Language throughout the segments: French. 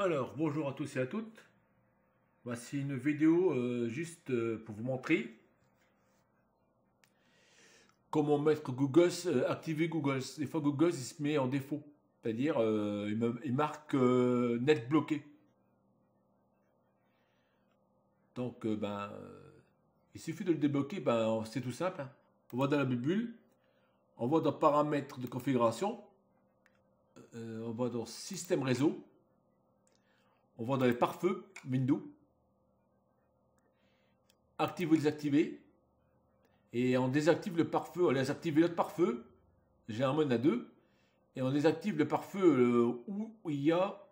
Alors, bonjour à tous et à toutes. Voici une vidéo euh, juste euh, pour vous montrer comment mettre Google, euh, activer Google. Des fois, Google il se met en défaut, c'est-à-dire il, marque net bloqué. Donc, ben, il suffit de le débloquer, ben, c'est tout simple. Hein. On va dans la bulle, on va dans paramètres de configuration, on va dans système réseau. On va dans les pare feux Windows. Active ou désactiver. Et on désactive le pare-feu. On laisse activer l'autre pare-feu. J'ai un mode deux. Et on désactive le pare-feu euh, où il y a.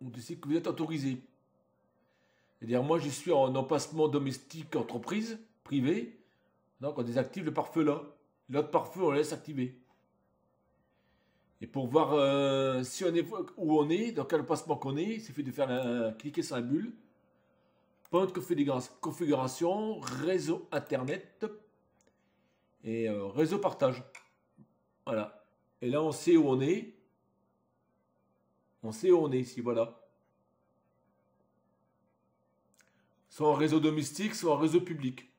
On sait que vous êtes autorisé. C'est-à-dire, moi, je suis en emplacement domestique entreprise, privée. Donc, on désactive le pare-feu là. L'autre pare-feu, on laisse activer. Et pour voir euh, si on est, où on est, dans quel placement qu'on est, il suffit de faire un cliquer sur la bulle. Point de configuration, réseau internet et euh, réseau partage. Voilà. Et là, on sait où on est. On sait où on est ici, voilà. Soit en réseau domestique, soit en réseau public.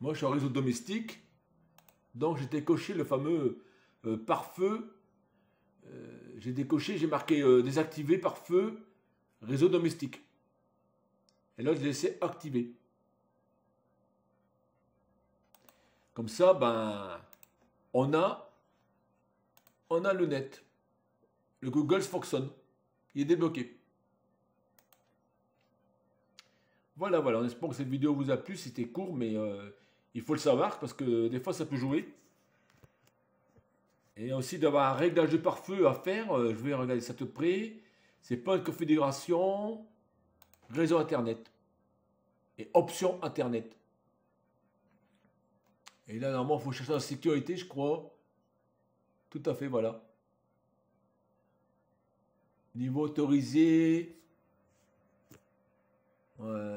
Moi, je suis en réseau domestique. Donc j'ai décoché le fameux euh, pare-feu. Euh, j'ai décoché, j'ai marqué euh, désactiver pare-feu réseau domestique. Et là, je l'ai laissé activer. Comme ça, ben, on a, on a le net. Le Google fonctionne. Il est débloqué. Voilà, voilà. on espère que cette vidéo vous a plu. C'était court, mais il faut le savoir parce que des fois ça peut jouer. Et aussi d'avoir un réglage de pare-feu à faire. Euh, je vais regarder ça de près. C'est pas une configuration. Réseau internet. Et option internet. Et là, normalement, il faut chercher la sécurité, je crois. Tout à fait, voilà. Niveau autorisé.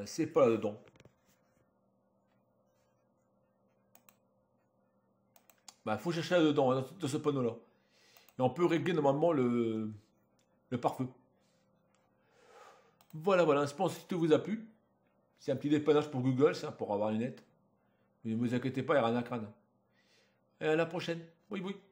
c'est pas là-dedans. bah, faut chercher là-dedans, hein, dans ce panneau-là. Et on peut régler normalement le, le pare-feu. Voilà, voilà, je pense que tout vous a plu. C'est un petit dépannage pour Google, ça, pour avoir une lunette. Mais ne vous inquiétez pas, il n'y a rien à craindre. Et à la prochaine. Oui, oui.